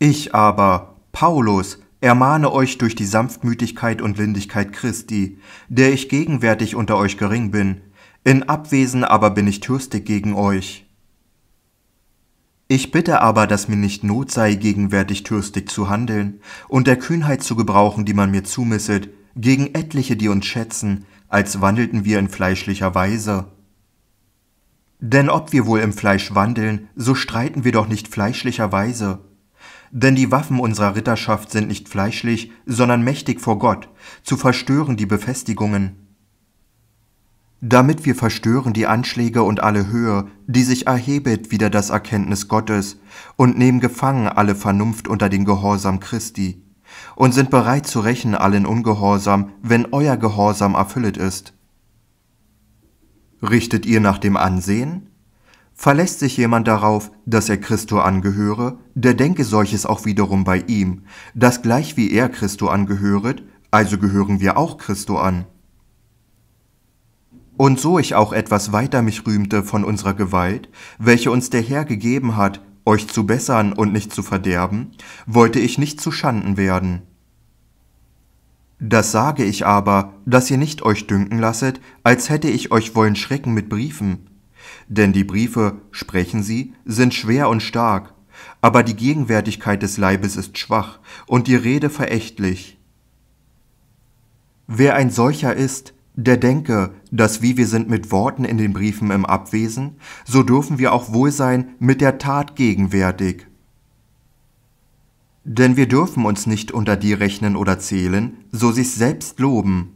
Ich aber, Paulus, ermahne euch durch die Sanftmütigkeit und Lindigkeit Christi, der ich gegenwärtig unter euch gering bin, in Abwesen aber bin ich thürstig gegen euch. Ich bitte aber, dass mir nicht Not sei, gegenwärtig thürstig zu handeln und der Kühnheit zu gebrauchen, die man mir zumisset, gegen etliche, die uns schätzen, als wandelten wir in fleischlicher Weise. Denn ob wir wohl im Fleisch wandeln, so streiten wir doch nicht fleischlicher Weise denn die Waffen unserer Ritterschaft sind nicht fleischlich, sondern mächtig vor Gott, zu verstören die Befestigungen. Damit wir verstören die Anschläge und alle Höhe, die sich erhebet wider das Erkenntnis Gottes, und nehmen gefangen alle Vernunft unter den Gehorsam Christi, und sind bereit zu rächen allen Ungehorsam, wenn euer Gehorsam erfüllet ist. Richtet ihr nach dem Ansehen Verlässt sich jemand darauf, dass er Christo angehöre, der denke solches auch wiederum bei ihm, dass gleich wie er Christo angehöret, also gehören wir auch Christo an. Und so ich auch etwas weiter mich rühmte von unserer Gewalt, welche uns der Herr gegeben hat, euch zu bessern und nicht zu verderben, wollte ich nicht zu Schanden werden. Das sage ich aber, dass ihr nicht euch dünken lasset, als hätte ich euch wollen schrecken mit Briefen, denn die Briefe, sprechen sie, sind schwer und stark, aber die Gegenwärtigkeit des Leibes ist schwach und die Rede verächtlich. Wer ein solcher ist, der denke, dass wie wir sind mit Worten in den Briefen im Abwesen, so dürfen wir auch wohl sein mit der Tat gegenwärtig. Denn wir dürfen uns nicht unter die rechnen oder zählen, so sich selbst loben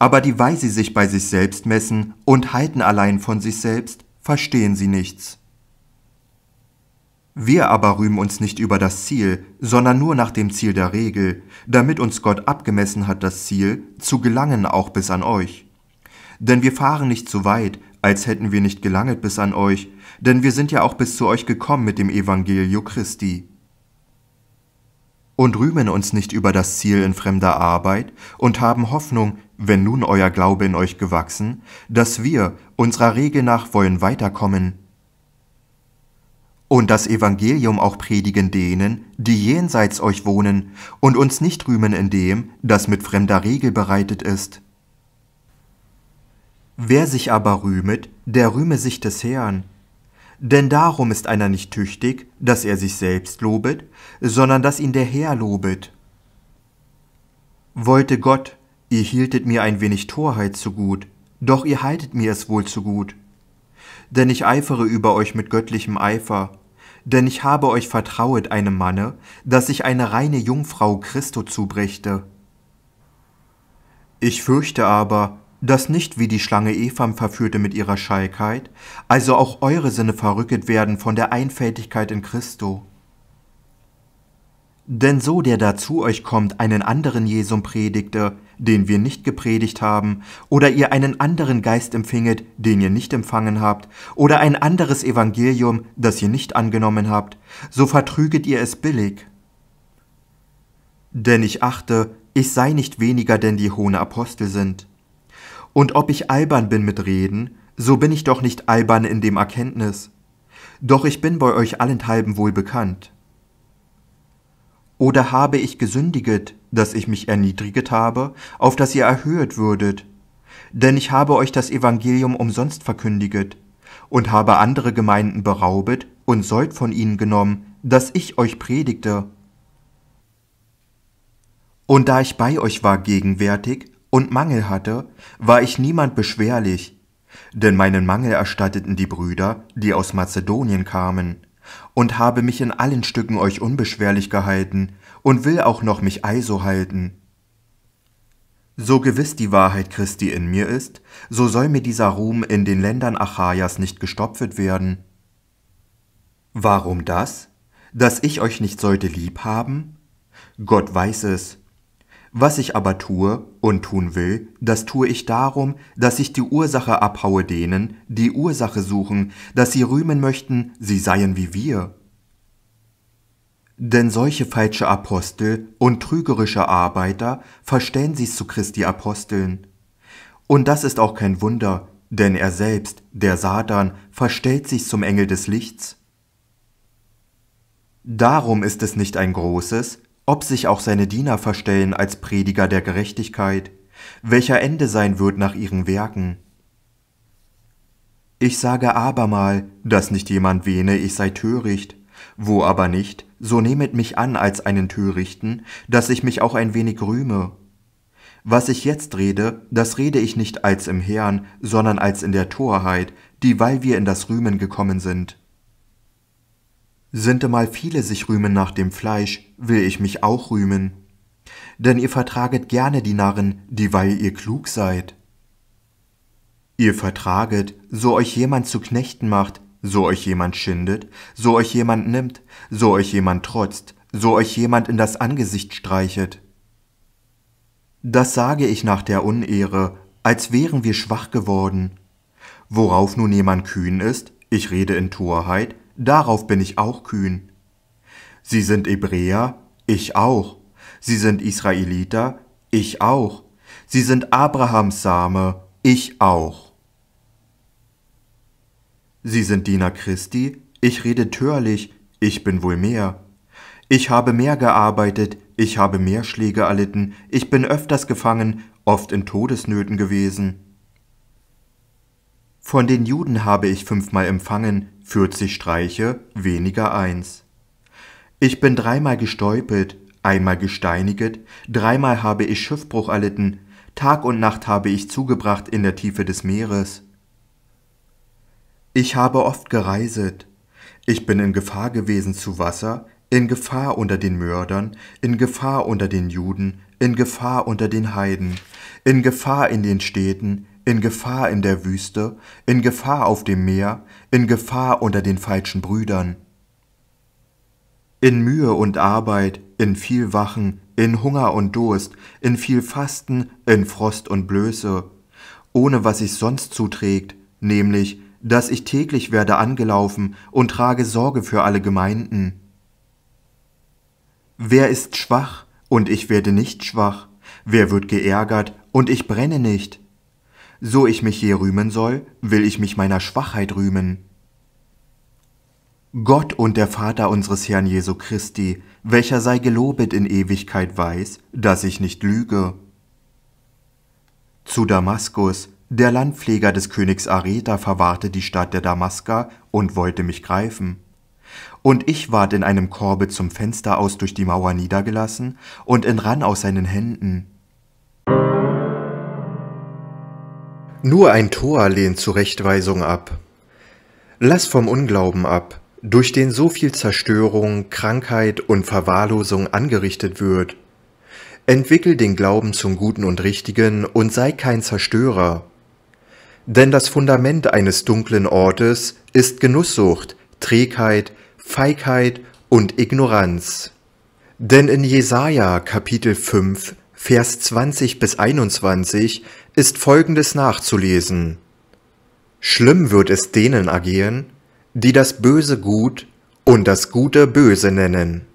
aber die weil sie sich bei sich selbst messen und halten allein von sich selbst, verstehen sie nichts. Wir aber rühmen uns nicht über das Ziel, sondern nur nach dem Ziel der Regel, damit uns Gott abgemessen hat das Ziel, zu gelangen auch bis an euch. Denn wir fahren nicht so weit, als hätten wir nicht gelanget bis an euch, denn wir sind ja auch bis zu euch gekommen mit dem Evangelio Christi und rühmen uns nicht über das Ziel in fremder Arbeit und haben Hoffnung, wenn nun euer Glaube in euch gewachsen, dass wir unserer Regel nach wollen weiterkommen. Und das Evangelium auch predigen denen, die jenseits euch wohnen, und uns nicht rühmen in dem, das mit fremder Regel bereitet ist. Wer sich aber rühmet, der rühme sich des Herrn, denn darum ist einer nicht tüchtig, dass er sich selbst lobet, sondern dass ihn der Herr lobet. Wollte Gott, ihr hieltet mir ein wenig Torheit zu gut, doch ihr haltet mir es wohl zu gut. Denn ich eifere über euch mit göttlichem Eifer, denn ich habe euch vertrauet einem Manne, dass ich eine reine Jungfrau Christo zubrächte. Ich fürchte aber, dass nicht wie die Schlange Epham verführte mit ihrer Schalkheit, also auch eure Sinne verrücket werden von der Einfältigkeit in Christo. Denn so der da zu euch kommt, einen anderen Jesum predigte, den wir nicht gepredigt haben, oder ihr einen anderen Geist empfinget, den ihr nicht empfangen habt, oder ein anderes Evangelium, das ihr nicht angenommen habt, so vertrüget ihr es billig. Denn ich achte, ich sei nicht weniger, denn die hohen Apostel sind und ob ich albern bin mit Reden, so bin ich doch nicht albern in dem Erkenntnis. Doch ich bin bei euch allenthalben wohl bekannt. Oder habe ich gesündiget, dass ich mich erniedriget habe, auf dass ihr erhöht würdet? Denn ich habe euch das Evangelium umsonst verkündiget und habe andere Gemeinden beraubet und sollt von ihnen genommen, dass ich euch predigte. Und da ich bei euch war gegenwärtig, und Mangel hatte, war ich niemand beschwerlich, denn meinen Mangel erstatteten die Brüder, die aus Mazedonien kamen, und habe mich in allen Stücken euch unbeschwerlich gehalten und will auch noch mich eiso halten. So gewiss die Wahrheit Christi in mir ist, so soll mir dieser Ruhm in den Ländern Achaias nicht gestopfet werden. Warum das? Dass ich euch nicht sollte lieb haben? Gott weiß es, was ich aber tue und tun will, das tue ich darum, dass ich die Ursache abhaue denen, die Ursache suchen, dass sie rühmen möchten, sie seien wie wir. Denn solche falsche Apostel und trügerische Arbeiter verstellen sich zu Christi Aposteln. Und das ist auch kein Wunder, denn er selbst, der Satan, verstellt sich zum Engel des Lichts. Darum ist es nicht ein großes, ob sich auch seine Diener verstellen als Prediger der Gerechtigkeit, welcher Ende sein wird nach ihren Werken. Ich sage abermal, dass nicht jemand wähne, ich sei töricht, wo aber nicht, so nehmet mich an als einen törichten, dass ich mich auch ein wenig rühme. Was ich jetzt rede, das rede ich nicht als im Herrn, sondern als in der Torheit, dieweil wir in das Rühmen gekommen sind. Sind mal viele sich rühmen nach dem Fleisch, will ich mich auch rühmen. Denn ihr vertraget gerne die Narren, dieweil ihr klug seid. Ihr vertraget, so euch jemand zu Knechten macht, so euch jemand schindet, so euch jemand nimmt, so euch jemand trotzt, so euch jemand in das Angesicht streichet. Das sage ich nach der Unehre, als wären wir schwach geworden. Worauf nun jemand kühn ist, ich rede in Torheit, darauf bin ich auch kühn. Sie sind Hebräer, ich auch. Sie sind Israeliter, ich auch. Sie sind Abrahams Same, ich auch. Sie sind Diener Christi, ich rede törlich, ich bin wohl mehr. Ich habe mehr gearbeitet, ich habe mehr Schläge erlitten, ich bin öfters gefangen, oft in Todesnöten gewesen. Von den Juden habe ich fünfmal empfangen, vierzig Streiche, weniger eins. Ich bin dreimal gestäupet, einmal gesteiniget, dreimal habe ich Schiffbruch erlitten, Tag und Nacht habe ich zugebracht in der Tiefe des Meeres. Ich habe oft gereiset, ich bin in Gefahr gewesen zu Wasser, in Gefahr unter den Mördern, in Gefahr unter den Juden, in Gefahr unter den Heiden, in Gefahr in den Städten, in Gefahr in der Wüste, in Gefahr auf dem Meer, in Gefahr unter den falschen Brüdern. In Mühe und Arbeit, in viel Wachen, in Hunger und Durst, in viel Fasten, in Frost und Blöße, ohne was sich sonst zuträgt, nämlich, dass ich täglich werde angelaufen und trage Sorge für alle Gemeinden. Wer ist schwach, und ich werde nicht schwach? Wer wird geärgert, und ich brenne nicht? So ich mich je rühmen soll, will ich mich meiner Schwachheit rühmen. Gott und der Vater unseres Herrn Jesu Christi, welcher sei gelobet in Ewigkeit weiß, dass ich nicht lüge. Zu Damaskus, der Landpfleger des Königs Areta verwahrte die Stadt der Damasker und wollte mich greifen. Und ich ward in einem Korbe zum Fenster aus durch die Mauer niedergelassen und entrann aus seinen Händen. Nur ein Tor lehnt Zurechtweisung ab. Lass vom Unglauben ab, durch den so viel Zerstörung, Krankheit und Verwahrlosung angerichtet wird. Entwickel den Glauben zum Guten und Richtigen und sei kein Zerstörer. Denn das Fundament eines dunklen Ortes ist Genusssucht, Trägheit, Feigheit und Ignoranz. Denn in Jesaja Kapitel 5, Vers 20 bis 21 ist Folgendes nachzulesen. Schlimm wird es denen agieren, die das Böse gut und das Gute böse nennen.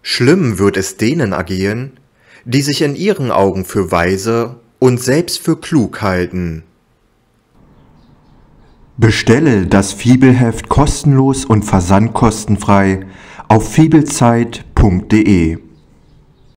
Schlimm wird es denen agieren, die sich in ihren Augen für weise und selbst für klug halten. Bestelle das Fibelheft kostenlos und versandkostenfrei auf fibelzeit.de